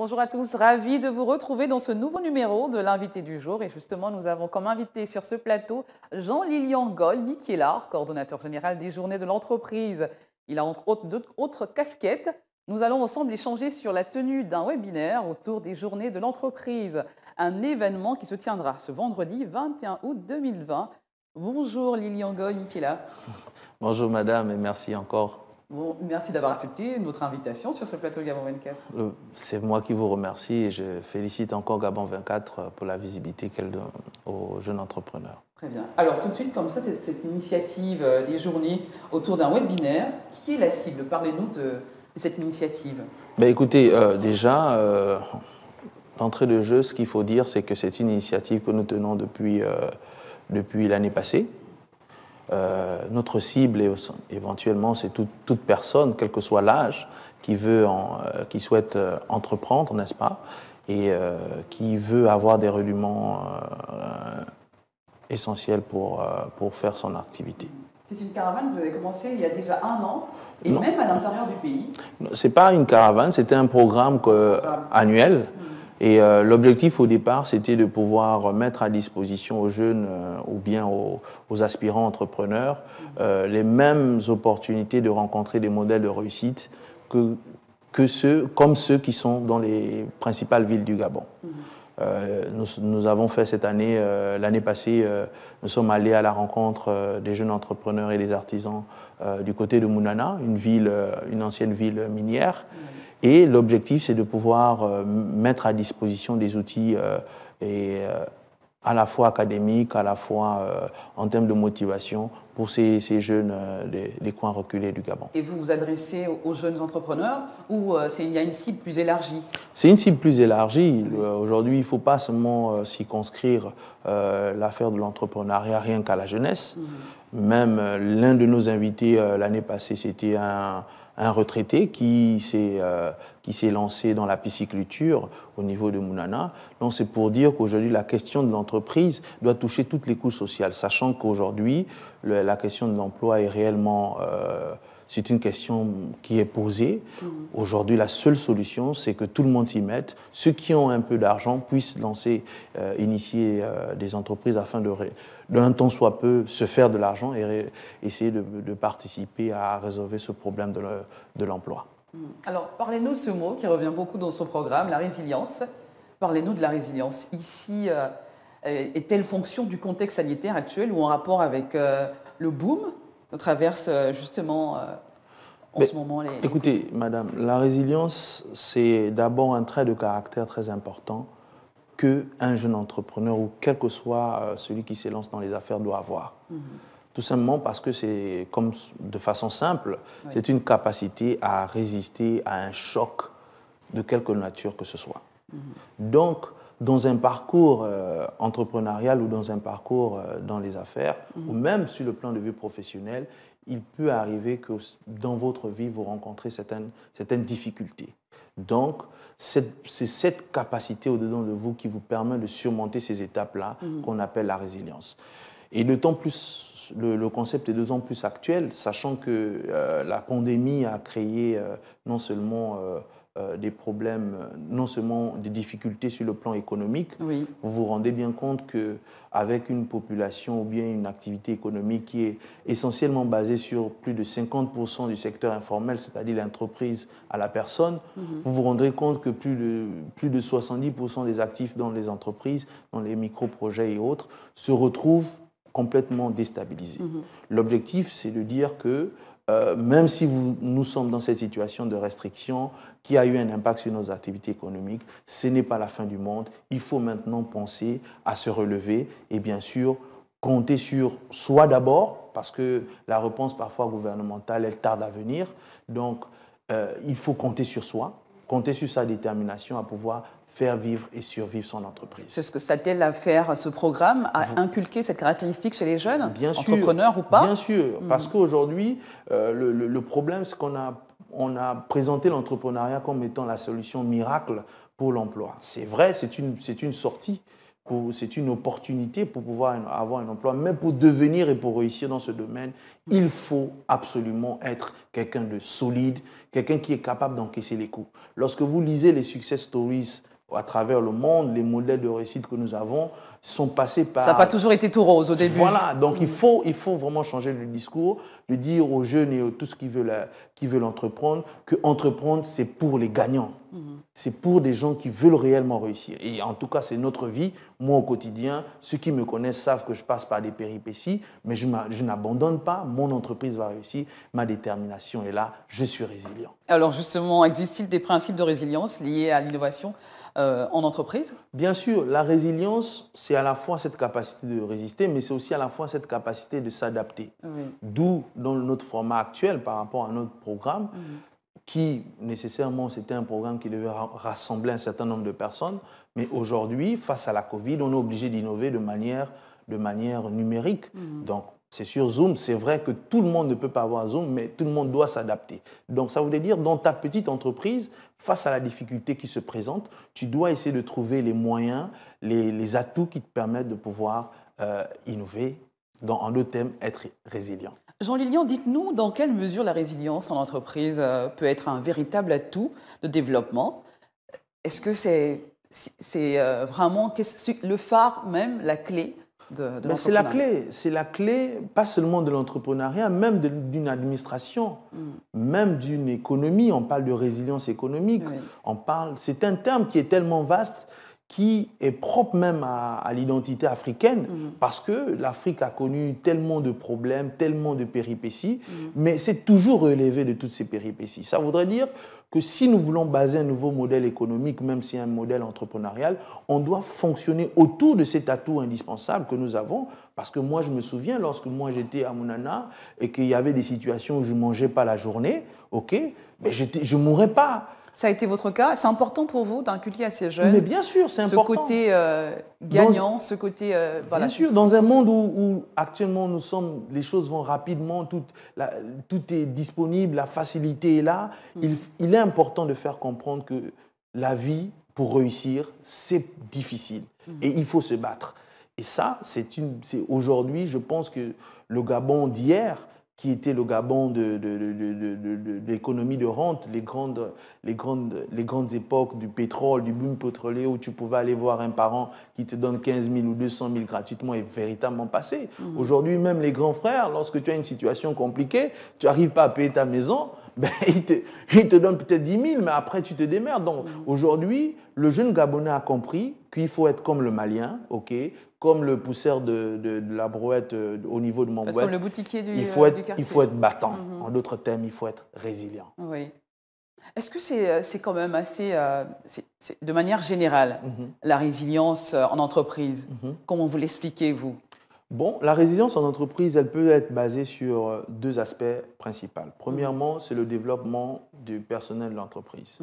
Bonjour à tous, ravi de vous retrouver dans ce nouveau numéro de l'invité du jour. Et justement, nous avons comme invité sur ce plateau Jean-Lilian Goll, Miquelard, coordonnateur général des journées de l'entreprise. Il a entre autres d'autres autres casquettes. Nous allons ensemble échanger sur la tenue d'un webinaire autour des journées de l'entreprise, un événement qui se tiendra ce vendredi 21 août 2020. Bonjour Lilian Goll, Miquelard. Bonjour madame et merci encore merci d'avoir accepté notre invitation sur ce plateau Gabon 24. Euh, c'est moi qui vous remercie et je félicite encore Gabon 24 pour la visibilité qu'elle donne aux jeunes entrepreneurs. Très bien. Alors tout de suite, comme ça, c'est cette initiative, euh, des journées autour d'un webinaire. Qui est la cible Parlez-nous de, cette initiative ben Écoutez, euh, déjà, d'entrée de jeu, ce qu'il faut dire, c'est que c'est une initiative que nous tenons depuis, depuis l'année passée. Euh, notre cible éventuellement c'est toute personne, quel que soit l'âge, qui, veut euh, qui souhaite euh, entreprendre, n'est-ce pas, et qui veut avoir des rudiments essentiels pour, faire son activité. C'est une caravane, vous avez commencé il y a déjà un an, et même à l'intérieur du pays. C'est pas une caravane, c'était un programme annuel. Hmm. Et euh, l'objectif au départ, c'était de pouvoir mettre à disposition aux jeunes euh, ou bien aux, aspirants entrepreneurs euh, les mêmes opportunités de rencontrer des modèles de réussite que, que ceux, comme ceux qui sont dans les principales villes du Gabon. Mhm. Euh, nous, avons fait cette année, euh, l'année passée, euh, nous sommes allés à la rencontre des jeunes entrepreneurs et des artisans du côté de Mounana, une, ville, une ancienne ville minière. Et l'objectif, c'est de pouvoir mettre à disposition des outils et à la fois académique, à la fois euh, en termes de motivation pour ces, jeunes euh, des, coins reculés du Gabon. Et vous vous adressez aux jeunes entrepreneurs ou euh, il y a une cible plus élargie C'est une cible plus élargie. Aujourd'hui, il ne faut pas seulement s'y conscrire l'affaire de l'entrepreneuriat rien qu'à la jeunesse. Mmh. Même l'un de nos invités l'année passée, c'était un un retraité euh, qui s'est lancé dans la pisciculture au niveau de Mounana. Donc c'est pour dire qu'aujourd'hui la question de l'entreprise doit toucher toutes les couches sociales, sachant qu'aujourd'hui la question de l'emploi est réellement euh, c'est une question qui est posée. Mm. Aujourd'hui, la seule solution, c'est que tout le monde s'y mette. Ceux qui ont un peu d'argent puissent lancer, euh, initier euh, des entreprises afin de, d'un temps soit peu, se faire de l'argent et essayer de, participer à résoudre ce problème de l'emploi. Mm. Alors, parlez-nous de ce mot qui revient beaucoup dans son programme, la résilience. Parlez-nous de la résilience. Ici, euh, est-elle fonction du contexte sanitaire actuel ou en rapport avec le boom nous traverse euh, justement euh, en ce moment les, Écoutez, madame, la résilience, c'est d'abord un trait de caractère très important que un jeune entrepreneur ou quel que soit euh, celui qui s'élance dans les affaires doit avoir. Mhm. Tout simplement parce que c'est, comme de façon simple, c'est une capacité à résister à un choc de quelque nature que ce soit. Mhm. Donc, dans un parcours euh, entrepreneurial ou dans un parcours euh, dans les affaires, mhm. ou même sur le plan de vue professionnel, il peut arriver que dans votre vie, vous rencontrez certaines, certaines difficultés. Donc, c'est cette capacité au-dedans de vous qui vous permet de surmonter ces étapes-là mhm. qu'on appelle la résilience. Et d'autant plus, le, concept est d'autant plus actuel, sachant que euh, la pandémie a créé non seulement euh, des problèmes, euh, non seulement des difficultés sur le plan économique, vous vous rendez bien compte que avec une population ou bien une activité économique qui est essentiellement basée sur plus de 50% du secteur informel, c'est-à-dire l'entreprise à la personne, mhm. vous vous rendrez compte que plus de, plus de 70% des actifs dans les entreprises, dans les micro-projets et autres, se retrouvent complètement déstabilisés. Mhm. L'objectif, c'est de dire que euh, même si nous sommes dans cette situation de restriction qui a eu un impact sur nos activités économiques, ce n'est pas la fin du monde. Il faut maintenant penser à se relever et bien sûr compter sur soi d'abord, parce que la réponse parfois gouvernementale, elle tarde à venir. Donc, euh, il faut compter sur soi, compter sur sa détermination à pouvoir faire vivre et survivre son entreprise. C'est ce que s'attelle à faire ce programme, à inculquer cette caractéristique chez les jeunes, entrepreneurs ou pas Bien sûr, mm. parce qu'aujourd'hui, euh, le, le, problème, c'est qu'on a on a présenté l'entrepreneuriat comme étant la solution miracle pour l'emploi. C'est vrai, c'est une, c'est une sortie, c'est une opportunité pour pouvoir avoir un emploi, mais pour devenir et pour réussir dans ce domaine, mm. il faut absolument être quelqu'un de solide, quelqu'un qui est capable d'encaisser les coups. Lorsque vous lisez les success stories à travers le monde, les modèles de réussite que nous avons sont passés par... Ça n'a pas toujours été tout rose au début. Voilà, donc il, faut, il faut vraiment changer le discours, de dire aux jeunes et à tous qui veulent, qui veulent entreprendre que entreprendre, c'est pour les gagnants. Mhm. C'est pour des gens qui veulent réellement réussir. Et en tout cas, c'est notre vie. Moi, au quotidien, ceux qui me connaissent savent que je passe par des péripéties, mais je, je n'abandonne pas. Mon entreprise va réussir. Ma détermination est là. Je suis résilient. Alors justement, existe-t-il des principes de résilience liés à l'innovation euh, en entreprise Bien sûr, la résilience, c'est à la fois cette capacité de résister, mais c'est aussi à la fois cette capacité de s'adapter. D'où dans notre format actuel par rapport à notre programme, mhm. qui nécessairement c'était un programme qui devait rassembler un certain nombre de personnes, mais aujourd'hui, face à la Covid, on est obligé d'innover de manière numérique. Mhm. Donc, c'est sur Zoom, c'est vrai que tout le monde ne peut pas avoir Zoom, mais tout le monde doit s'adapter. Donc ça voulait dire, dans ta petite entreprise, face à la difficulté qui se présente, tu dois essayer de trouver les moyens, les, atouts qui te permettent de pouvoir euh, innover, dans, en deux thèmes, être résilient. Jean Lilian, dites-nous dans quelle mesure la résilience en entreprise euh, peut être un véritable atout de développement. Est-ce que c'est euh, vraiment le phare même, la clé ben, c'est la clé, c'est la clé, pas seulement de l'entrepreneuriat, même d'une administration, hmm. même d'une économie. On parle de résilience économique, on parle, c'est un terme qui est tellement vaste qui est propre même à, l'identité africaine, mhm. parce que l'Afrique a connu tellement de problèmes, tellement de péripéties, mhm. mais c'est toujours relevé de toutes ces péripéties. Ça voudrait dire que si nous voulons baser un nouveau modèle économique, même si un modèle entrepreneurial, on doit fonctionner autour de cet atout indispensable que nous avons, parce que moi je me souviens, lorsque moi j'étais à Mounana, et qu'il y avait des situations où je ne mangeais pas la journée, ok, mais je ne mourrais pas ça a été votre cas. C'est important pour vous d'inculquer à ces jeunes. Mais bien sûr, c'est important. Ce côté euh, gagnant, ce côté. Euh, bien sûr, dans un monde où, actuellement nous sommes, les choses vont rapidement, tout, tout est disponible, la facilité est là. Mm. Il, est important de faire comprendre que la vie, pour réussir, c'est difficile mm. et il faut se battre. Et ça, c'est aujourd'hui, je pense que le Gabon d'hier qui était le Gabon de, l'économie de rente, les grandes, les, grandes, les grandes époques du pétrole, du boom pétrolier, où tu pouvais aller voir un parent qui te donne 15 000 ou 200 000 gratuitement, est véritablement passé. Mm. Aujourd'hui, même les grands frères, lorsque tu as une situation compliquée, tu n'arrives pas à payer ta maison, ben, te, donnent peut-être 10 000, mais après, tu te démerdes. Donc, mm. aujourd'hui, le jeune Gabonais a compris qu'il faut être comme le Malien, ok comme le pousseur de, la brouette euh, au niveau de mon boîte. Comme le boutiquier du, il euh, faut être, Il faut être battant. Mhm. En d'autres termes, il faut être résilient. Oui. Est-ce que c'est euh, quand même assez, de manière générale, mhm. la résilience en entreprise mhm. Comment vous l'expliquez, vous Bon, la résilience en entreprise, elle peut être basée sur deux aspects principaux. Premièrement, c'est le développement du personnel de l'entreprise,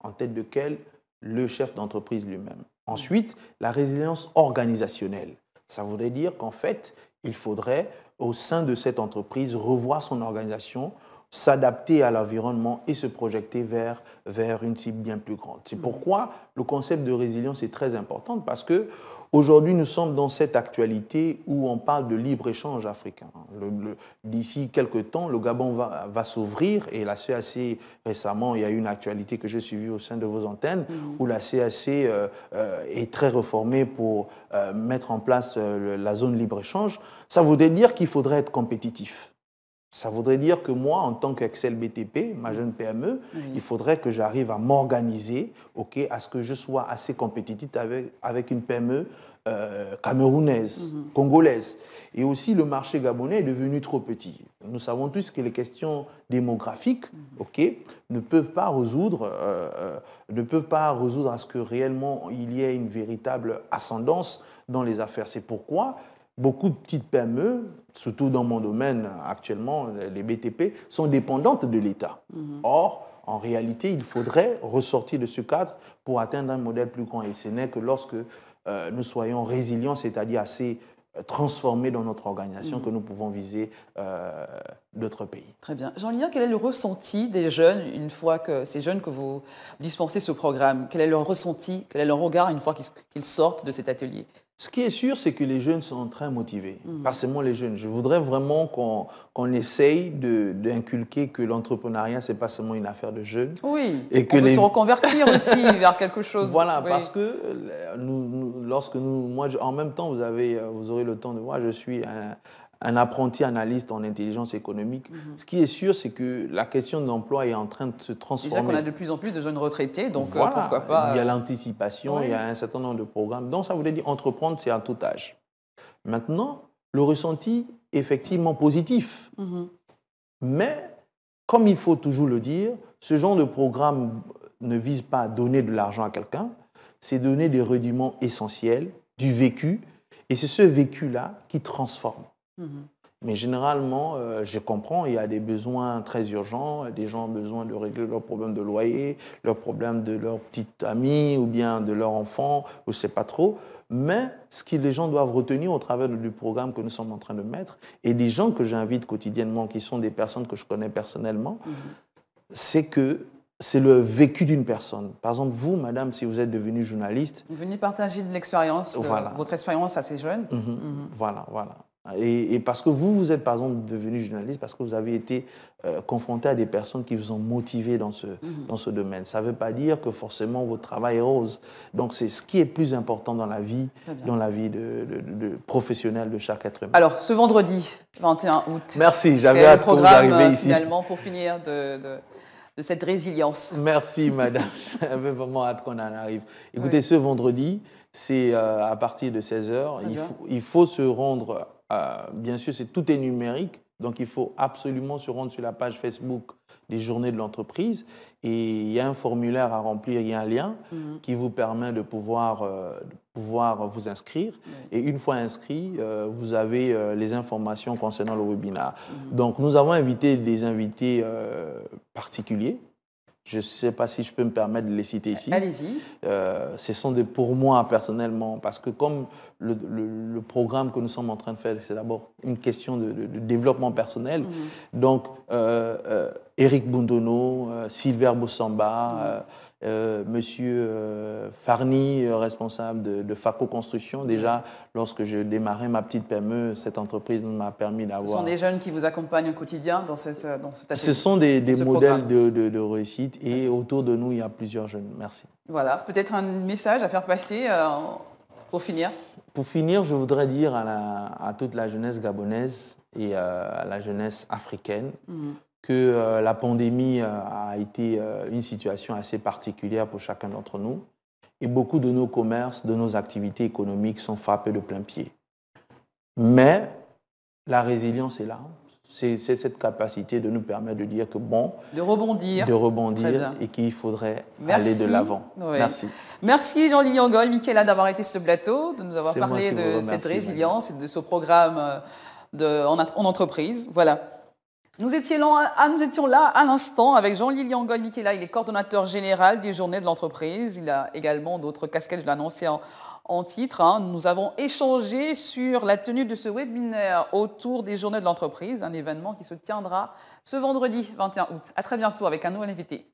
en tête de quel le chef d'entreprise lui-même. Ensuite, la résilience organisationnelle. Ça voudrait dire qu'en fait, il faudrait, au sein de cette entreprise, revoir son organisation, s'adapter à l'environnement et se projeter vers, vers une cible bien plus grande. C'est mm. pourquoi le concept de résilience est très important, parce que Aujourd'hui, nous sommes dans cette actualité où on parle de libre-échange africain. D'ici quelques temps, le Gabon va, s'ouvrir et la CAC, récemment, il y a eu une actualité que j'ai suivie au sein de vos antennes mhm. où la CAC euh, euh, est très reformée pour euh, mettre en place la zone libre-échange. Ça voudrait dire qu'il faudrait être compétitif. Ça voudrait dire que moi, en tant qu'Excel BTP, ma mm. jeune PME, il faudrait que j'arrive à m'organiser, ok, à ce que je sois assez compétitif avec, avec une PME euh, camerounaise, mm-hmm. congolaise. Et aussi, le marché gabonais est devenu trop petit. Nous savons tous que les questions démographiques mm-hmm. ok, ne, peuvent pas résoudre, euh, euh, ne peuvent pas résoudre à ce que réellement il y ait une véritable ascendance dans les affaires. C'est pourquoi Beaucoup de petites PME, surtout dans mon domaine actuellement, les BTP, sont dépendantes de l'État. Mhm. Or, en réalité, il faudrait ressortir de ce cadre pour atteindre un modèle plus grand. Et ce n'est que lorsque euh, nous soyons résilients, c'est-à-dire assez euh, transformés dans notre organisation, mhm. que nous pouvons viser euh, d'autres pays. Très bien. Jean-Lien, quel est le ressenti des jeunes, une fois que ces jeunes que vous dispensez ce programme Quel est leur ressenti Quel est leur regard une fois qu'ils sortent de cet atelier ce qui est sûr, c'est que les jeunes sont très motivés. motiver. Mm. Pas seulement les jeunes. Je voudrais vraiment qu'on essaye d'inculquer que l'entrepreneuriat, ce n'est pas seulement une affaire de jeunes. Oui, et que on peut se reconvertir aussi vers quelque chose. Voilà, parce que euh, nous, lorsque nous... Moi, en même temps, vous, avez, euh, vous aurez le temps de voir, je suis un, un apprenti analyste en intelligence économique. Mhm. Ce qui est sûr, c'est que la question de l'emploi est en train de se transformer. Déjà qu'on a de plus en plus de jeunes retraités, donc euh, pourquoi pas. Il y a euh, l'anticipation, il y a un certain nombre de programmes. Donc ça voulait dire entreprendre, c'est à tout âge. Maintenant, le ressenti effectivement positif. Mhm. Mais, comme il faut toujours le dire, ce genre de programme ne vise pas à donner de l'argent à quelqu'un, c'est donner des rudiments essentiels du vécu, et c'est ce vécu-là qui transforme. Mhm. Mais généralement, euh, je comprends, il y a des besoins très urgents, des gens ont besoin de régler leurs problèmes de loyer, leurs problèmes de leur petite amie ou bien de leur enfant, ou ne sais pas trop. Mais ce que les gens doivent retenir au travers du programme que nous sommes en train de mettre, et des gens que j'invite quotidiennement, qui sont des personnes que je connais personnellement, mhm. c'est que c'est le vécu d'une personne. Par exemple, vous, madame, si vous êtes devenue journaliste. Vous venez partager de l'expérience, votre expérience assez jeune. Mhm. Voilà, voilà. Et, parce que vous, vous êtes par exemple devenu journaliste parce que vous avez été euh, confronté à des personnes qui vous ont motivé dans ce, mhm. dans ce domaine. Ça ne veut pas dire que forcément votre travail est rose. Donc c'est ce qui est plus important dans la vie, dans la vie de, de, de, professionnelle de chaque être humain. Alors ce vendredi 21 août. Merci, j'avais hâte programme vous ici. Finalement, pour finir de de cette résilience. Merci, madame. J'avais vraiment hâte qu'on en arrive. Écoutez, ce vendredi, c'est euh, à partir de 16h. Il, il faut, se rendre euh, bien sûr, c'est tout est numérique, donc il faut absolument se rendre sur la page Facebook des journées de l'entreprise. Et il y a un formulaire à remplir, il y a un lien mhm. qui vous permet de pouvoir, euh, pouvoir vous inscrire. Et une fois inscrit, euh, vous avez les informations concernant le webinaire. Mhm. Donc nous avons invité des invités particuliers je ne sais pas si je peux me permettre de les citer ici. Allez-y. Euh, ce sont des, pour moi personnellement, parce que comme le, programme que nous sommes en train de faire, c'est d'abord une question de, développement personnel. Mhm. Donc, Eric euh, euh, Bundono, Silver Bossamba, mhm. Euh, Monsieur farni euh, Farny, euh, responsable de, Faco Construction. Déjà, lorsque je démarrais ma petite PME, cette entreprise m'a permis d'avoir. Ce sont des jeunes qui vous accompagnent au quotidien dans, cette, dans ce sont des, modèles de, réussite et autour de nous, il y a plusieurs jeunes. Merci. Voilà, peut-être un message à faire passer pour finir Pour finir, je voudrais dire à, toute la jeunesse gabonaise et à la jeunesse africaine mhm que euh, la pandémie euh, a été euh, une situation assez particulière pour chacun d'entre nous et beaucoup de nos commerces, de nos activités économiques sont frappés de plein pied. Mais la résilience est là. C'est cette capacité de nous permettre de dire que bon, de rebondir, de rebondir et qu'il faudrait aller de l'avant. Merci. Merci jean lilian Angol, Michaela d'avoir été sur ce plateau, de nous avoir parlé de cette résilience et de ce programme en entreprise. Voilà. Ah, nous étions là, à l'instant avec Jean-Lilian gold il est coordonnateur général des journées de l'entreprise. Il a également d'autres casquettes, je l'ai en, titre. Hein. Nous avons échangé sur la tenue de ce webinaire autour des journées de l'entreprise, un événement qui se tiendra ce vendredi 21 août. À très bientôt avec un nouvel invité.